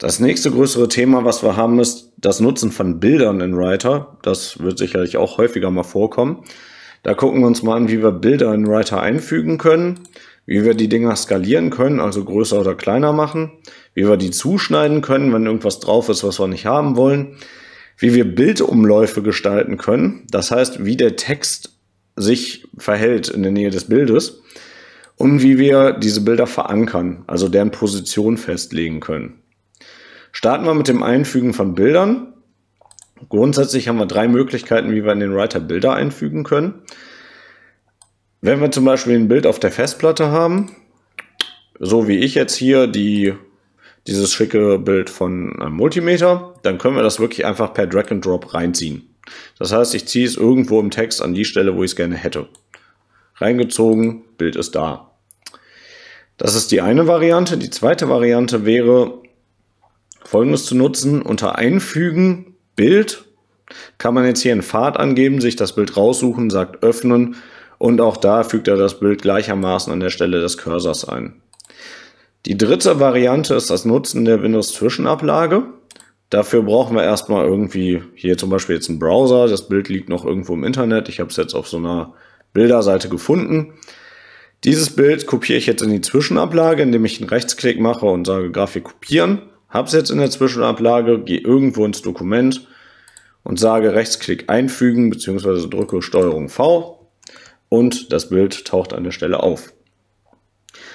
Das nächste größere Thema, was wir haben, ist das Nutzen von Bildern in Writer. Das wird sicherlich auch häufiger mal vorkommen. Da gucken wir uns mal an, wie wir Bilder in Writer einfügen können, wie wir die Dinger skalieren können, also größer oder kleiner machen, wie wir die zuschneiden können, wenn irgendwas drauf ist, was wir nicht haben wollen, wie wir Bildumläufe gestalten können, das heißt, wie der Text sich verhält in der Nähe des Bildes und wie wir diese Bilder verankern, also deren Position festlegen können. Starten wir mit dem Einfügen von Bildern. Grundsätzlich haben wir drei Möglichkeiten, wie wir in den Writer Bilder einfügen können. Wenn wir zum Beispiel ein Bild auf der Festplatte haben, so wie ich jetzt hier die, dieses schicke Bild von einem ähm, Multimeter, dann können wir das wirklich einfach per Drag and Drop reinziehen. Das heißt, ich ziehe es irgendwo im Text an die Stelle, wo ich es gerne hätte. Reingezogen, Bild ist da. Das ist die eine Variante. Die zweite Variante wäre, folgendes zu nutzen. Unter Einfügen, Bild, kann man jetzt hier einen Pfad angeben, sich das Bild raussuchen, sagt öffnen und auch da fügt er das Bild gleichermaßen an der Stelle des Cursors ein. Die dritte Variante ist das Nutzen der Windows-Zwischenablage. Dafür brauchen wir erstmal irgendwie, hier zum Beispiel jetzt einen Browser, das Bild liegt noch irgendwo im Internet, ich habe es jetzt auf so einer Bilderseite gefunden. Dieses Bild kopiere ich jetzt in die Zwischenablage, indem ich einen Rechtsklick mache und sage Grafik kopieren. Hab's jetzt in der Zwischenablage, gehe irgendwo ins Dokument und sage Rechtsklick einfügen bzw. drücke STRG V und das Bild taucht an der Stelle auf.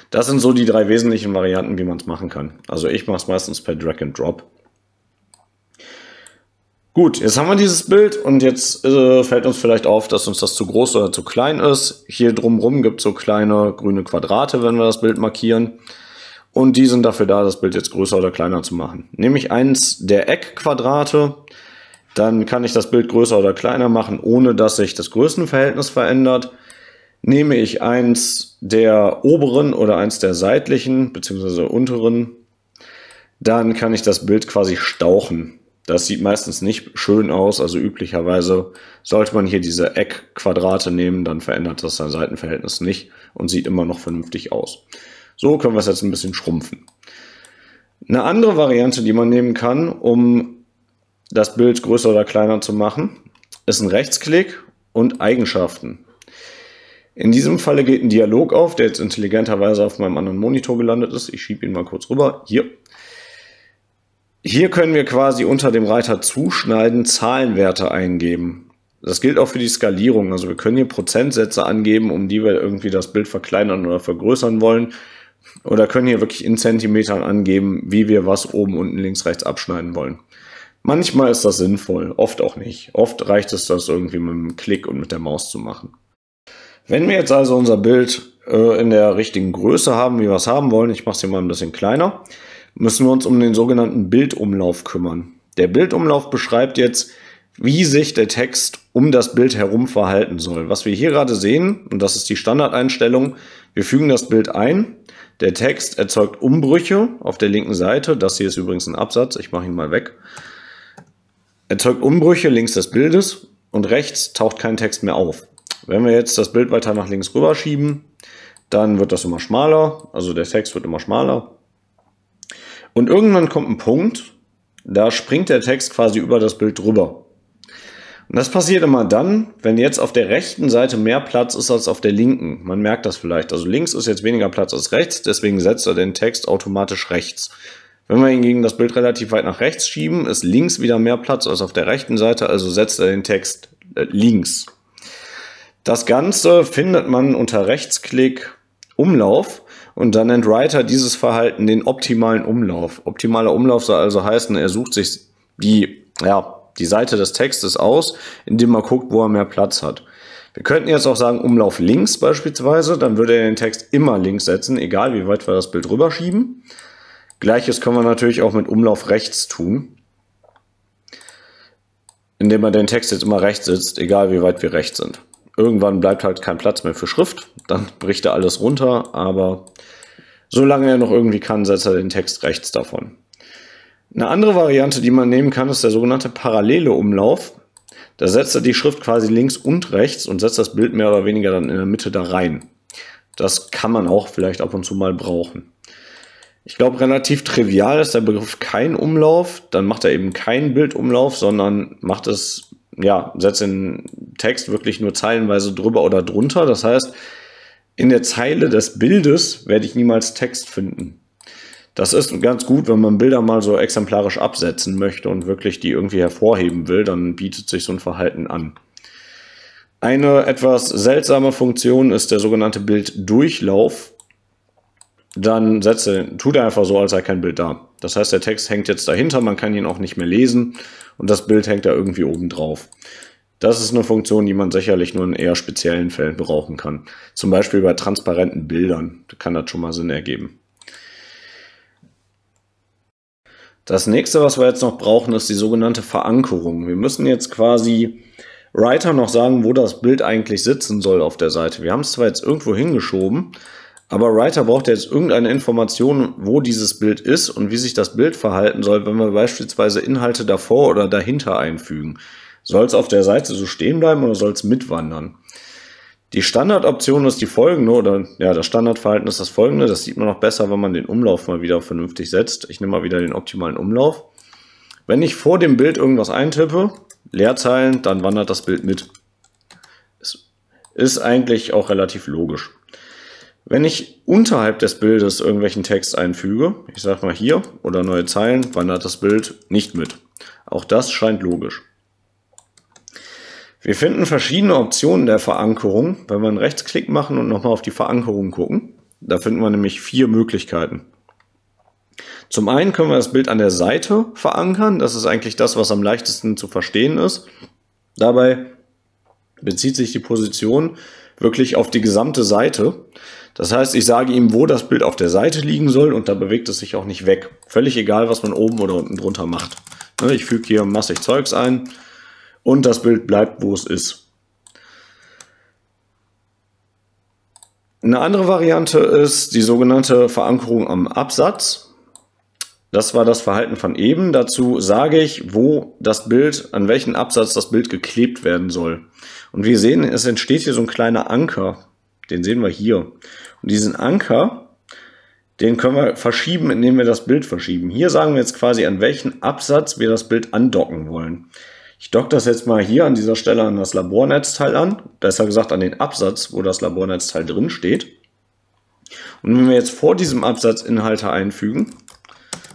Das sind so die drei wesentlichen Varianten, wie man es machen kann. Also ich mache es meistens per Drag and Drop. Gut, jetzt haben wir dieses Bild und jetzt äh, fällt uns vielleicht auf, dass uns das zu groß oder zu klein ist. Hier drumherum gibt es so kleine grüne Quadrate, wenn wir das Bild markieren. Und die sind dafür da, das Bild jetzt größer oder kleiner zu machen. Nehme ich eins der Eckquadrate, dann kann ich das Bild größer oder kleiner machen, ohne dass sich das Größenverhältnis verändert. Nehme ich eins der oberen oder eins der seitlichen bzw. unteren, dann kann ich das Bild quasi stauchen. Das sieht meistens nicht schön aus, also üblicherweise sollte man hier diese Eckquadrate nehmen, dann verändert das sein Seitenverhältnis nicht und sieht immer noch vernünftig aus. So können wir es jetzt ein bisschen schrumpfen. Eine andere Variante, die man nehmen kann, um das Bild größer oder kleiner zu machen, ist ein Rechtsklick und Eigenschaften. In diesem Falle geht ein Dialog auf, der jetzt intelligenterweise auf meinem anderen Monitor gelandet ist. Ich schiebe ihn mal kurz rüber. Hier. Hier können wir quasi unter dem Reiter Zuschneiden Zahlenwerte eingeben. Das gilt auch für die Skalierung. Also wir können hier Prozentsätze angeben, um die wir irgendwie das Bild verkleinern oder vergrößern wollen oder können hier wirklich in Zentimetern angeben, wie wir was oben, unten, links, rechts abschneiden wollen. Manchmal ist das sinnvoll, oft auch nicht. Oft reicht es, das irgendwie mit einem Klick und mit der Maus zu machen. Wenn wir jetzt also unser Bild äh, in der richtigen Größe haben, wie wir es haben wollen, ich mache es hier mal ein bisschen kleiner, müssen wir uns um den sogenannten Bildumlauf kümmern. Der Bildumlauf beschreibt jetzt, wie sich der Text um das Bild herum verhalten soll. Was wir hier gerade sehen, und das ist die Standardeinstellung, wir fügen das Bild ein der Text erzeugt Umbrüche auf der linken Seite. Das hier ist übrigens ein Absatz, ich mache ihn mal weg. Erzeugt Umbrüche links des Bildes und rechts taucht kein Text mehr auf. Wenn wir jetzt das Bild weiter nach links rüber schieben, dann wird das immer schmaler, also der Text wird immer schmaler. Und irgendwann kommt ein Punkt, da springt der Text quasi über das Bild drüber. Und das passiert immer dann, wenn jetzt auf der rechten Seite mehr Platz ist als auf der linken. Man merkt das vielleicht. Also links ist jetzt weniger Platz als rechts, deswegen setzt er den Text automatisch rechts. Wenn wir hingegen das Bild relativ weit nach rechts schieben, ist links wieder mehr Platz als auf der rechten Seite, also setzt er den Text äh, links. Das Ganze findet man unter Rechtsklick Umlauf und dann nennt Writer dieses Verhalten den optimalen Umlauf. Optimaler Umlauf soll also heißen, er sucht sich die ja, die Seite des Textes aus, indem man guckt, wo er mehr Platz hat. Wir könnten jetzt auch sagen Umlauf links beispielsweise, dann würde er den Text immer links setzen, egal wie weit wir das Bild rüberschieben. Gleiches können wir natürlich auch mit Umlauf rechts tun, indem man den Text jetzt immer rechts sitzt, egal wie weit wir rechts sind. Irgendwann bleibt halt kein Platz mehr für Schrift, dann bricht er alles runter, aber solange er noch irgendwie kann, setzt er den Text rechts davon. Eine andere Variante, die man nehmen kann, ist der sogenannte parallele Umlauf. Da setzt er die Schrift quasi links und rechts und setzt das Bild mehr oder weniger dann in der Mitte da rein. Das kann man auch vielleicht ab und zu mal brauchen. Ich glaube, relativ trivial ist der Begriff kein Umlauf. Dann macht er eben keinen Bildumlauf, sondern macht es, ja, setzt den Text wirklich nur zeilenweise drüber oder drunter. Das heißt, in der Zeile des Bildes werde ich niemals Text finden. Das ist ganz gut, wenn man Bilder mal so exemplarisch absetzen möchte und wirklich die irgendwie hervorheben will, dann bietet sich so ein Verhalten an. Eine etwas seltsame Funktion ist der sogenannte Bilddurchlauf. Dann setze, tut er einfach so, als sei kein Bild da. Das heißt, der Text hängt jetzt dahinter, man kann ihn auch nicht mehr lesen und das Bild hängt da irgendwie oben drauf. Das ist eine Funktion, die man sicherlich nur in eher speziellen Fällen brauchen kann. Zum Beispiel bei transparenten Bildern kann das schon mal Sinn ergeben. Das nächste, was wir jetzt noch brauchen, ist die sogenannte Verankerung. Wir müssen jetzt quasi Writer noch sagen, wo das Bild eigentlich sitzen soll auf der Seite. Wir haben es zwar jetzt irgendwo hingeschoben, aber Writer braucht jetzt irgendeine Information, wo dieses Bild ist und wie sich das Bild verhalten soll, wenn wir beispielsweise Inhalte davor oder dahinter einfügen. Soll es auf der Seite so stehen bleiben oder soll es mitwandern? Die Standardoption ist die folgende, oder ja, das Standardverhalten ist das folgende. Das sieht man noch besser, wenn man den Umlauf mal wieder vernünftig setzt. Ich nehme mal wieder den optimalen Umlauf. Wenn ich vor dem Bild irgendwas eintippe, Leerzeilen, dann wandert das Bild mit. Das ist eigentlich auch relativ logisch. Wenn ich unterhalb des Bildes irgendwelchen Text einfüge, ich sage mal hier, oder neue Zeilen, wandert das Bild nicht mit. Auch das scheint logisch. Wir finden verschiedene Optionen der Verankerung. Wenn wir einen Rechtsklick machen und nochmal auf die Verankerung gucken, da finden wir nämlich vier Möglichkeiten. Zum einen können wir das Bild an der Seite verankern. Das ist eigentlich das, was am leichtesten zu verstehen ist. Dabei bezieht sich die Position wirklich auf die gesamte Seite. Das heißt, ich sage ihm, wo das Bild auf der Seite liegen soll und da bewegt es sich auch nicht weg. Völlig egal, was man oben oder unten drunter macht. Ich füge hier massig Zeugs ein und das Bild bleibt, wo es ist. Eine andere Variante ist die sogenannte Verankerung am Absatz. Das war das Verhalten von eben. Dazu sage ich, wo das Bild, an welchen Absatz das Bild geklebt werden soll. Und wir sehen, es entsteht hier so ein kleiner Anker. Den sehen wir hier. Und diesen Anker, den können wir verschieben, indem wir das Bild verschieben. Hier sagen wir jetzt quasi, an welchen Absatz wir das Bild andocken wollen. Ich dock das jetzt mal hier an dieser Stelle an das Labornetzteil an, besser gesagt an den Absatz, wo das Labornetzteil drin steht. Und wenn wir jetzt vor diesem Absatz Inhalte einfügen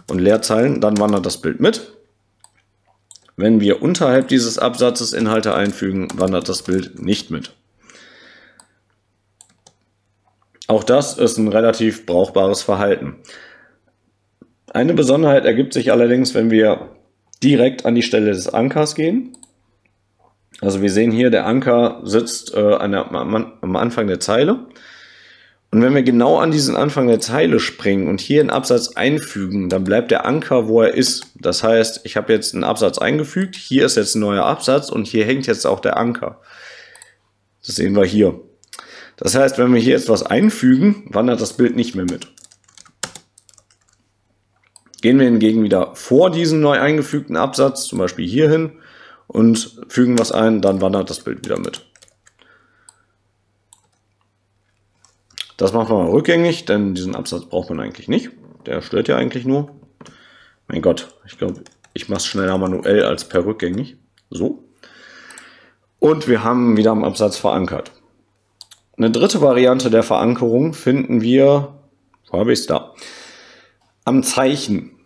und Leerzeilen, dann wandert das Bild mit. Wenn wir unterhalb dieses Absatzes Inhalte einfügen, wandert das Bild nicht mit. Auch das ist ein relativ brauchbares Verhalten. Eine Besonderheit ergibt sich allerdings, wenn wir direkt an die Stelle des Ankers gehen. Also wir sehen hier, der Anker sitzt äh, an der, am Anfang der Zeile. Und wenn wir genau an diesen Anfang der Zeile springen und hier einen Absatz einfügen, dann bleibt der Anker, wo er ist. Das heißt, ich habe jetzt einen Absatz eingefügt, hier ist jetzt ein neuer Absatz und hier hängt jetzt auch der Anker. Das sehen wir hier. Das heißt, wenn wir hier jetzt was einfügen, wandert das Bild nicht mehr mit. Gehen wir hingegen wieder vor diesen neu eingefügten Absatz, zum Beispiel hier hin, und fügen was ein, dann wandert das Bild wieder mit. Das machen wir mal rückgängig, denn diesen Absatz braucht man eigentlich nicht. Der stört ja eigentlich nur. Mein Gott, ich glaube, ich mache es schneller manuell als per rückgängig. So. Und wir haben wieder am Absatz verankert. Eine dritte Variante der Verankerung finden wir, wo habe ich es da, am Zeichen.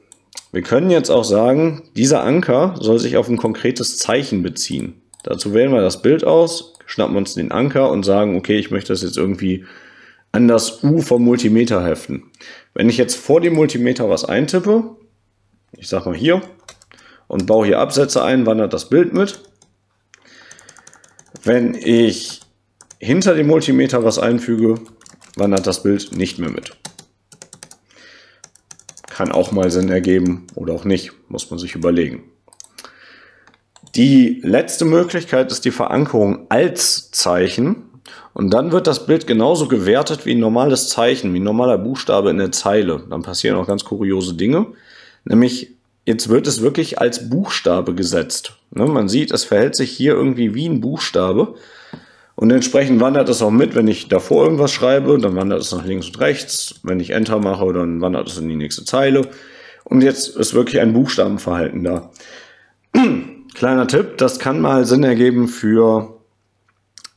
Wir können jetzt auch sagen, dieser Anker soll sich auf ein konkretes Zeichen beziehen. Dazu wählen wir das Bild aus, schnappen uns den Anker und sagen, okay, ich möchte das jetzt irgendwie an das U vom Multimeter heften. Wenn ich jetzt vor dem Multimeter was eintippe, ich sag mal hier, und baue hier Absätze ein, wandert das Bild mit. Wenn ich hinter dem Multimeter was einfüge, wandert das Bild nicht mehr mit. Kann auch mal Sinn ergeben oder auch nicht, muss man sich überlegen. Die letzte Möglichkeit ist die Verankerung als Zeichen. Und dann wird das Bild genauso gewertet wie ein normales Zeichen, wie ein normaler Buchstabe in der Zeile. Dann passieren auch ganz kuriose Dinge. Nämlich, jetzt wird es wirklich als Buchstabe gesetzt. Ne, man sieht, es verhält sich hier irgendwie wie ein Buchstabe. Und entsprechend wandert es auch mit, wenn ich davor irgendwas schreibe, dann wandert es nach links und rechts. Wenn ich Enter mache, dann wandert es in die nächste Zeile. Und jetzt ist wirklich ein Buchstabenverhalten da. Kleiner Tipp, das kann mal Sinn ergeben für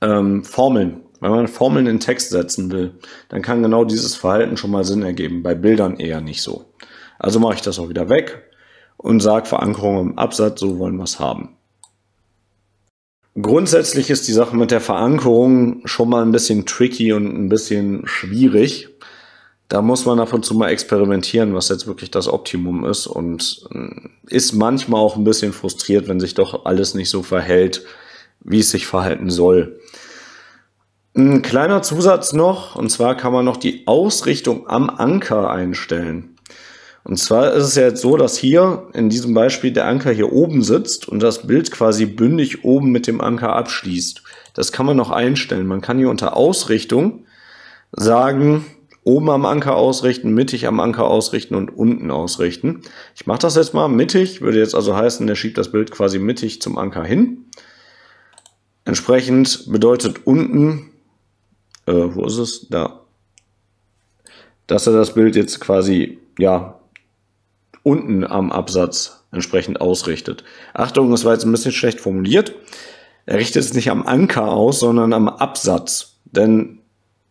ähm, Formeln. Wenn man Formeln in Text setzen will, dann kann genau dieses Verhalten schon mal Sinn ergeben. Bei Bildern eher nicht so. Also mache ich das auch wieder weg und sage Verankerung im Absatz, so wollen wir es haben. Grundsätzlich ist die Sache mit der Verankerung schon mal ein bisschen tricky und ein bisschen schwierig. Da muss man ab und zu mal experimentieren, was jetzt wirklich das Optimum ist und äh, ist manchmal auch ein bisschen frustriert, wenn sich doch alles nicht so verhält, wie es sich verhalten soll. Ein kleiner Zusatz noch, und zwar kann man noch die Ausrichtung am Anker einstellen. Und zwar ist es ja jetzt so, dass hier in diesem Beispiel der Anker hier oben sitzt und das Bild quasi bündig oben mit dem Anker abschließt. Das kann man noch einstellen. Man kann hier unter Ausrichtung sagen, oben am Anker ausrichten, mittig am Anker ausrichten und unten ausrichten. Ich mache das jetzt mal mittig, würde jetzt also heißen, der schiebt das Bild quasi mittig zum Anker hin. Entsprechend bedeutet unten, äh, wo ist es? Da. Dass er das Bild jetzt quasi, ja, unten am Absatz entsprechend ausrichtet. Achtung, das war jetzt ein bisschen schlecht formuliert. Er richtet es nicht am Anker aus, sondern am Absatz. Denn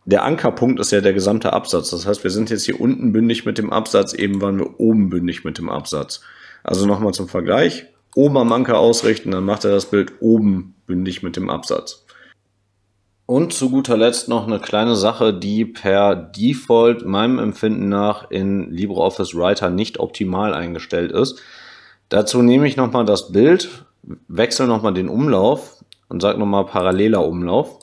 der Ankerpunkt ist ja der gesamte Absatz. Das heißt, wir sind jetzt hier unten bündig mit dem Absatz, eben waren wir oben bündig mit dem Absatz. Also nochmal zum Vergleich. Oben am Anker ausrichten, dann macht er das Bild oben bündig mit dem Absatz. Und zu guter Letzt noch eine kleine Sache, die per Default meinem Empfinden nach in LibreOffice Writer nicht optimal eingestellt ist. Dazu nehme ich nochmal das Bild, wechsle nochmal den Umlauf und sage nochmal paralleler Umlauf.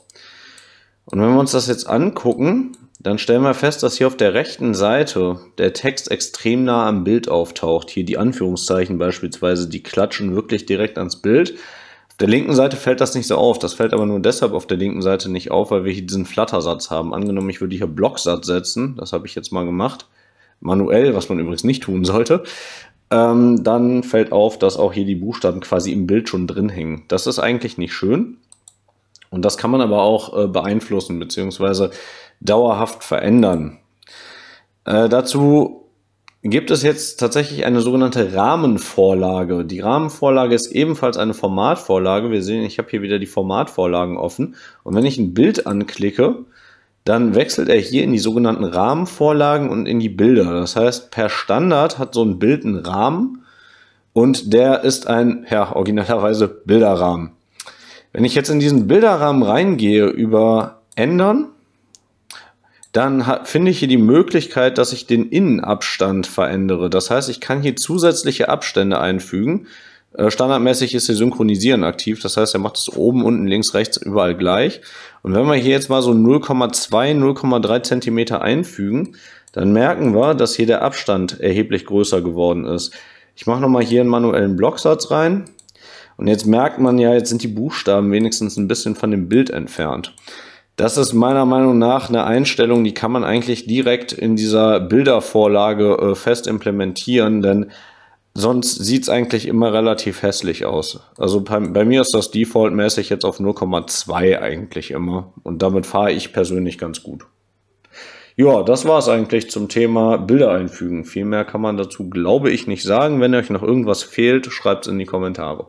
Und wenn wir uns das jetzt angucken, dann stellen wir fest, dass hier auf der rechten Seite der Text extrem nah am Bild auftaucht. Hier die Anführungszeichen beispielsweise, die klatschen wirklich direkt ans Bild. Der linken Seite fällt das nicht so auf. Das fällt aber nur deshalb auf der linken Seite nicht auf, weil wir hier diesen Flattersatz haben. Angenommen, ich würde hier Blocksatz setzen. Das habe ich jetzt mal gemacht. Manuell, was man übrigens nicht tun sollte. Ähm, dann fällt auf, dass auch hier die Buchstaben quasi im Bild schon drin hängen. Das ist eigentlich nicht schön. Und das kann man aber auch äh, beeinflussen beziehungsweise dauerhaft verändern. Äh, dazu gibt es jetzt tatsächlich eine sogenannte Rahmenvorlage. Die Rahmenvorlage ist ebenfalls eine Formatvorlage. Wir sehen, ich habe hier wieder die Formatvorlagen offen. Und wenn ich ein Bild anklicke, dann wechselt er hier in die sogenannten Rahmenvorlagen und in die Bilder. Das heißt, per Standard hat so ein Bild einen Rahmen und der ist ein, ja, originalerweise Bilderrahmen. Wenn ich jetzt in diesen Bilderrahmen reingehe über Ändern, dann finde ich hier die Möglichkeit, dass ich den Innenabstand verändere. Das heißt, ich kann hier zusätzliche Abstände einfügen. Äh, standardmäßig ist hier Synchronisieren aktiv, das heißt, er macht es oben, unten, links, rechts, überall gleich. Und wenn wir hier jetzt mal so 0,2, 0,3 Zentimeter einfügen, dann merken wir, dass hier der Abstand erheblich größer geworden ist. Ich mache nochmal hier einen manuellen Blocksatz rein. Und jetzt merkt man ja, jetzt sind die Buchstaben wenigstens ein bisschen von dem Bild entfernt. Das ist meiner Meinung nach eine Einstellung, die kann man eigentlich direkt in dieser Bildervorlage äh, fest implementieren, denn sonst sieht es eigentlich immer relativ hässlich aus. Also bei, bei mir ist das defaultmäßig jetzt auf 0,2 eigentlich immer und damit fahre ich persönlich ganz gut. Ja, das war es eigentlich zum Thema Bilder einfügen. Viel mehr kann man dazu, glaube ich, nicht sagen. Wenn euch noch irgendwas fehlt, schreibt es in die Kommentare.